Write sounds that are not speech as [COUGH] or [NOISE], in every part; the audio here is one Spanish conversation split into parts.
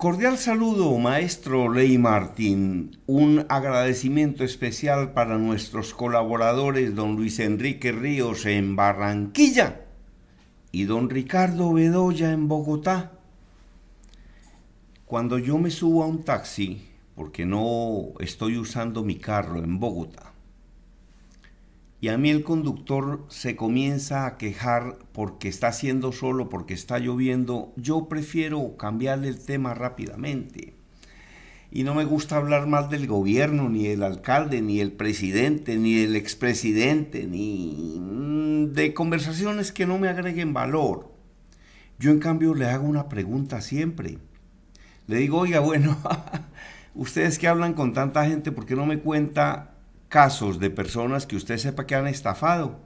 Cordial saludo, maestro Ley Martín. Un agradecimiento especial para nuestros colaboradores, don Luis Enrique Ríos en Barranquilla y don Ricardo Bedoya en Bogotá. Cuando yo me subo a un taxi, porque no estoy usando mi carro en Bogotá, y a mí el conductor se comienza a quejar porque está haciendo solo, porque está lloviendo, yo prefiero cambiarle el tema rápidamente. Y no me gusta hablar más del gobierno, ni del alcalde, ni el presidente, ni del expresidente, ni mm, de conversaciones que no me agreguen valor. Yo en cambio le hago una pregunta siempre. Le digo, oiga, bueno, [LAUGHS] ustedes que hablan con tanta gente, ¿por qué no me cuenta casos de personas que usted sepa que han estafado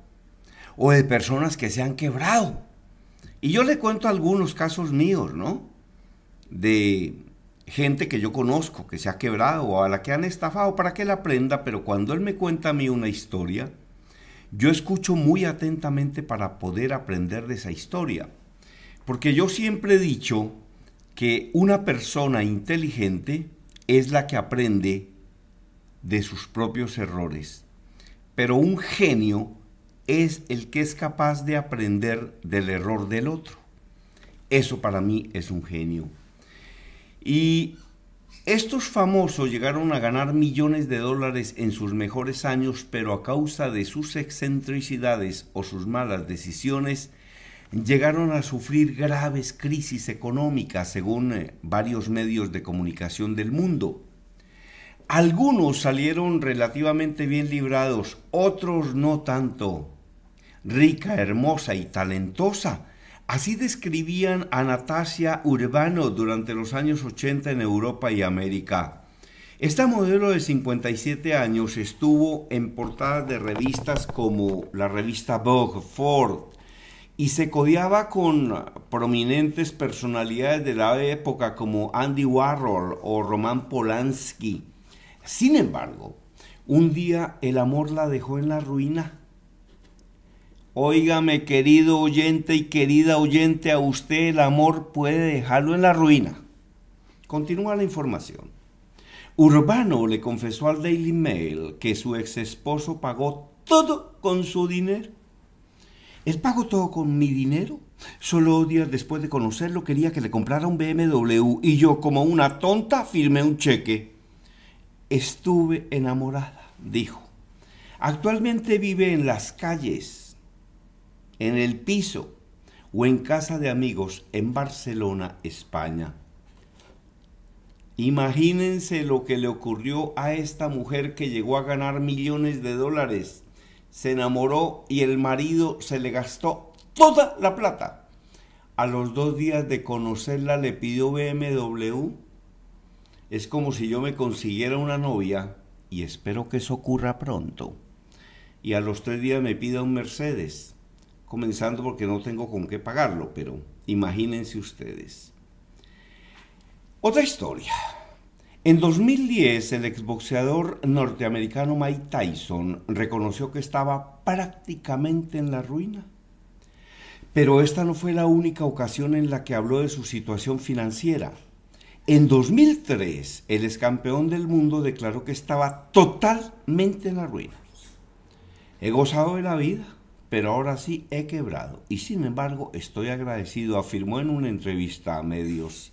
o de personas que se han quebrado. Y yo le cuento algunos casos míos, ¿no? De gente que yo conozco que se ha quebrado o a la que han estafado para que la aprenda, pero cuando él me cuenta a mí una historia, yo escucho muy atentamente para poder aprender de esa historia. Porque yo siempre he dicho que una persona inteligente es la que aprende de sus propios errores. Pero un genio es el que es capaz de aprender del error del otro. Eso para mí es un genio. Y estos famosos llegaron a ganar millones de dólares en sus mejores años, pero a causa de sus excentricidades o sus malas decisiones, llegaron a sufrir graves crisis económicas, según eh, varios medios de comunicación del mundo. Algunos salieron relativamente bien librados, otros no tanto. Rica, hermosa y talentosa, así describían a Natasia Urbano durante los años 80 en Europa y América. Esta modelo de 57 años estuvo en portadas de revistas como la revista Vogue, Ford, y se codeaba con prominentes personalidades de la época como Andy Warhol o Roman Polanski. Sin embargo, un día el amor la dejó en la ruina. Óigame, querido oyente y querida oyente, a usted el amor puede dejarlo en la ruina. Continúa la información. Urbano le confesó al Daily Mail que su ex esposo pagó todo con su dinero. Él pagó todo con mi dinero. Solo días después de conocerlo quería que le comprara un BMW y yo como una tonta firmé un cheque estuve enamorada, dijo. Actualmente vive en las calles, en el piso o en casa de amigos en Barcelona, España. Imagínense lo que le ocurrió a esta mujer que llegó a ganar millones de dólares. Se enamoró y el marido se le gastó toda la plata. A los dos días de conocerla le pidió BMW es como si yo me consiguiera una novia, y espero que eso ocurra pronto, y a los tres días me pida un Mercedes, comenzando porque no tengo con qué pagarlo, pero imagínense ustedes. Otra historia. En 2010, el exboxeador norteamericano Mike Tyson reconoció que estaba prácticamente en la ruina. Pero esta no fue la única ocasión en la que habló de su situación financiera. En 2003, el ex campeón del mundo declaró que estaba totalmente en la ruina. He gozado de la vida, pero ahora sí he quebrado y sin embargo estoy agradecido, afirmó en una entrevista a medios.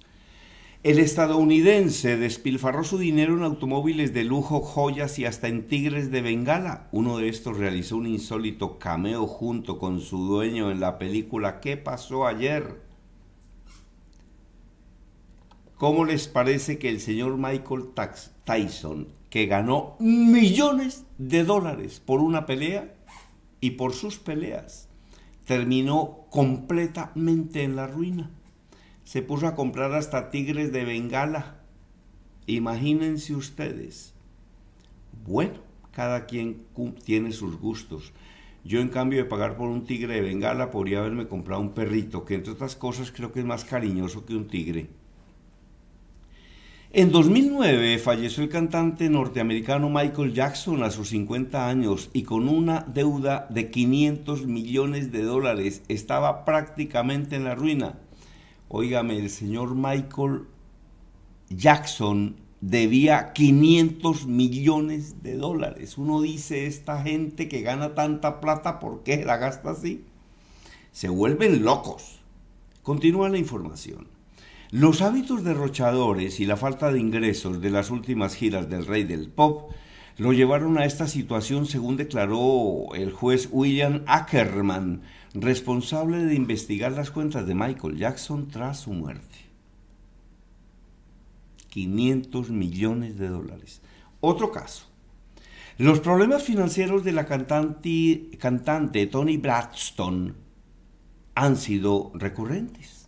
El estadounidense despilfarró su dinero en automóviles de lujo, joyas y hasta en tigres de Bengala. Uno de estos realizó un insólito cameo junto con su dueño en la película ¿Qué pasó ayer? ¿Cómo les parece que el señor Michael Tyson, que ganó millones de dólares por una pelea y por sus peleas, terminó completamente en la ruina? Se puso a comprar hasta tigres de Bengala. Imagínense ustedes. Bueno, cada quien tiene sus gustos. Yo en cambio de pagar por un tigre de Bengala podría haberme comprado un perrito, que entre otras cosas creo que es más cariñoso que un tigre. En 2009 falleció el cantante norteamericano Michael Jackson a sus 50 años y con una deuda de 500 millones de dólares estaba prácticamente en la ruina. Óigame, el señor Michael Jackson debía 500 millones de dólares. Uno dice, esta gente que gana tanta plata, ¿por qué la gasta así? Se vuelven locos. Continúa la información. Los hábitos derrochadores y la falta de ingresos de las últimas giras del rey del pop lo llevaron a esta situación, según declaró el juez William Ackerman, responsable de investigar las cuentas de Michael Jackson tras su muerte. 500 millones de dólares. Otro caso. Los problemas financieros de la cantante, cantante Tony Braxton han sido recurrentes.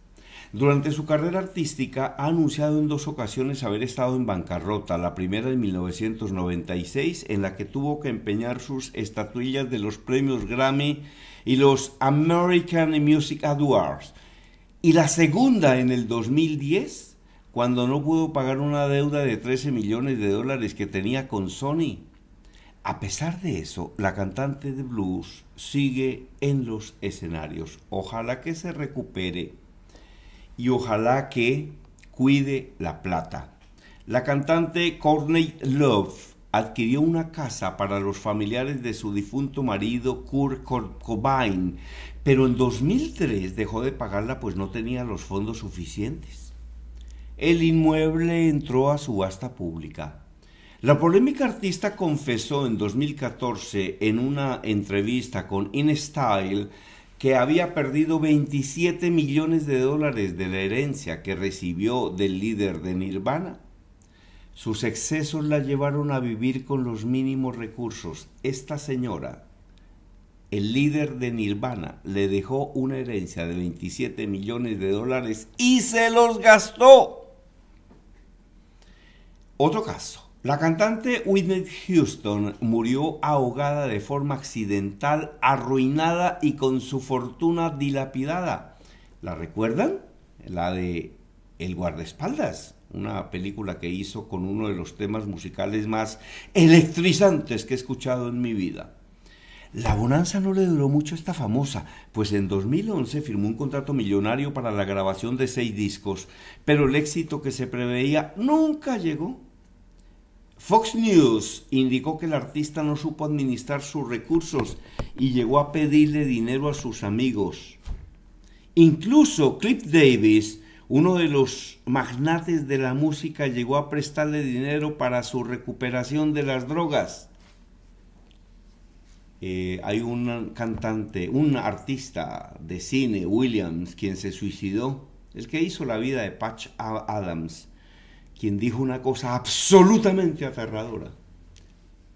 Durante su carrera artística ha anunciado en dos ocasiones haber estado en bancarrota, la primera en 1996 en la que tuvo que empeñar sus estatuillas de los premios Grammy y los American Music Awards, y la segunda en el 2010 cuando no pudo pagar una deuda de 13 millones de dólares que tenía con Sony. A pesar de eso, la cantante de blues sigue en los escenarios. Ojalá que se recupere y ojalá que cuide la plata. La cantante Courtney Love adquirió una casa para los familiares de su difunto marido Kurt Cobain, pero en 2003 dejó de pagarla pues no tenía los fondos suficientes. El inmueble entró a subasta pública. La polémica artista confesó en 2014 en una entrevista con InStyle que había perdido 27 millones de dólares de la herencia que recibió del líder de Nirvana. Sus excesos la llevaron a vivir con los mínimos recursos. Esta señora, el líder de Nirvana, le dejó una herencia de 27 millones de dólares y se los gastó. Otro caso. La cantante Whitney Houston murió ahogada de forma accidental, arruinada y con su fortuna dilapidada. ¿La recuerdan? La de El guardaespaldas, una película que hizo con uno de los temas musicales más electrizantes que he escuchado en mi vida. La bonanza no le duró mucho a esta famosa, pues en 2011 firmó un contrato millonario para la grabación de seis discos, pero el éxito que se preveía nunca llegó. Fox News indicó que el artista no supo administrar sus recursos y llegó a pedirle dinero a sus amigos. Incluso Cliff Davis, uno de los magnates de la música, llegó a prestarle dinero para su recuperación de las drogas. Eh, hay un cantante, un artista de cine, Williams, quien se suicidó, el que hizo la vida de Patch Adams quien dijo una cosa absolutamente aterradora,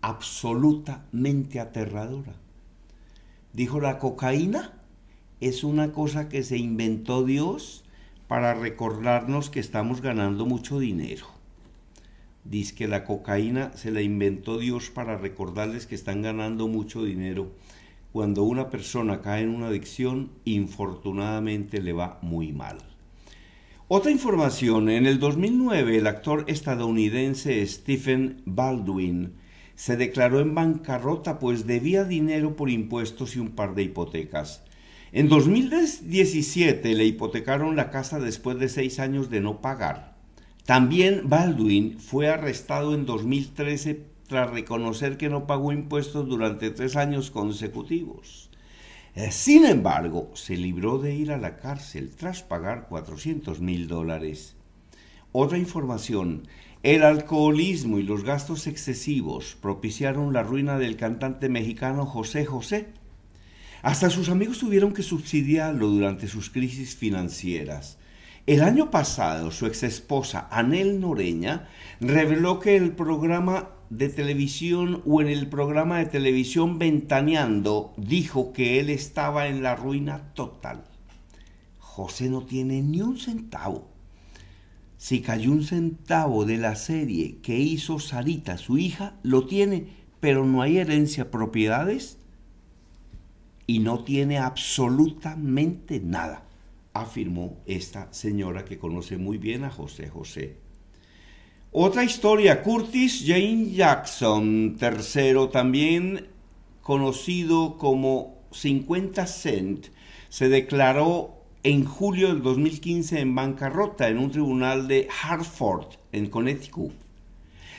absolutamente aterradora. Dijo, la cocaína es una cosa que se inventó Dios para recordarnos que estamos ganando mucho dinero. Dice que la cocaína se la inventó Dios para recordarles que están ganando mucho dinero. Cuando una persona cae en una adicción, infortunadamente le va muy mal. Otra información, en el 2009 el actor estadounidense Stephen Baldwin se declaró en bancarrota pues debía dinero por impuestos y un par de hipotecas. En 2017 le hipotecaron la casa después de seis años de no pagar. También Baldwin fue arrestado en 2013 tras reconocer que no pagó impuestos durante tres años consecutivos. Eh, sin embargo, se libró de ir a la cárcel tras pagar 400 mil dólares. Otra información, el alcoholismo y los gastos excesivos propiciaron la ruina del cantante mexicano José José. Hasta sus amigos tuvieron que subsidiarlo durante sus crisis financieras. El año pasado, su exesposa Anel Noreña reveló que el programa de televisión o en el programa de televisión Ventaneando dijo que él estaba en la ruina total. José no tiene ni un centavo. Si cayó un centavo de la serie que hizo Sarita, su hija, lo tiene, pero no hay herencia, propiedades y no tiene absolutamente nada, afirmó esta señora que conoce muy bien a José José. Otra historia, Curtis Jane Jackson, tercero también conocido como 50 Cent, se declaró en julio del 2015 en bancarrota en un tribunal de Hartford, en Connecticut.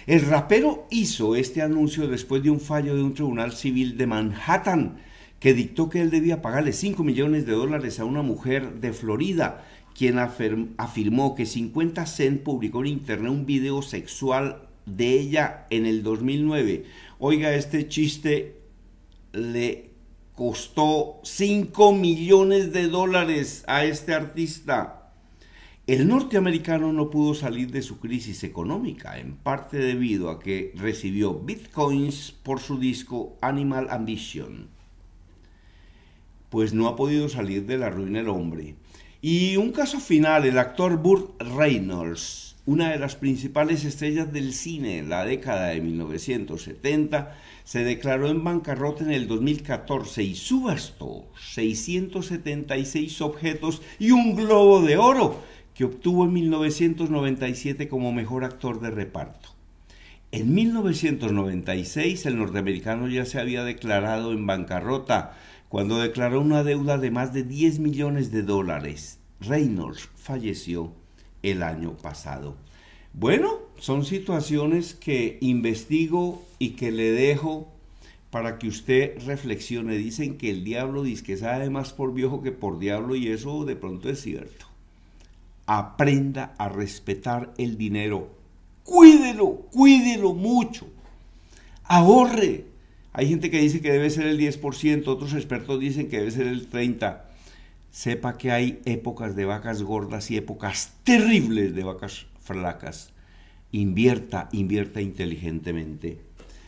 El rapero hizo este anuncio después de un fallo de un tribunal civil de Manhattan que dictó que él debía pagarle 5 millones de dólares a una mujer de Florida quien afirmó que 50 Cent publicó en internet un video sexual de ella en el 2009. Oiga, este chiste le costó 5 millones de dólares a este artista. El norteamericano no pudo salir de su crisis económica, en parte debido a que recibió bitcoins por su disco Animal Ambition. Pues no ha podido salir de la ruina el hombre. Y un caso final, el actor Burt Reynolds, una de las principales estrellas del cine en la década de 1970, se declaró en bancarrota en el 2014 y subastó 676 objetos y un globo de oro que obtuvo en 1997 como mejor actor de reparto. En 1996 el norteamericano ya se había declarado en bancarrota cuando declaró una deuda de más de 10 millones de dólares, Reynolds falleció el año pasado. Bueno, son situaciones que investigo y que le dejo para que usted reflexione. Dicen que el diablo dice que sabe más por viejo que por diablo y eso de pronto es cierto. Aprenda a respetar el dinero. Cuídelo, cuídelo mucho. Ahorre, hay gente que dice que debe ser el 10%, otros expertos dicen que debe ser el 30%. Sepa que hay épocas de vacas gordas y épocas terribles de vacas flacas. Invierta, invierta inteligentemente.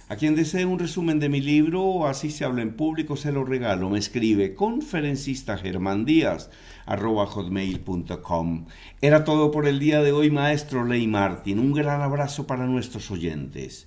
A quien desee un resumen de mi libro, así se habla en público, se lo regalo. Me escribe conferencista Germán Díaz, hotmail.com. Era todo por el día de hoy, maestro Ley Martin. Un gran abrazo para nuestros oyentes.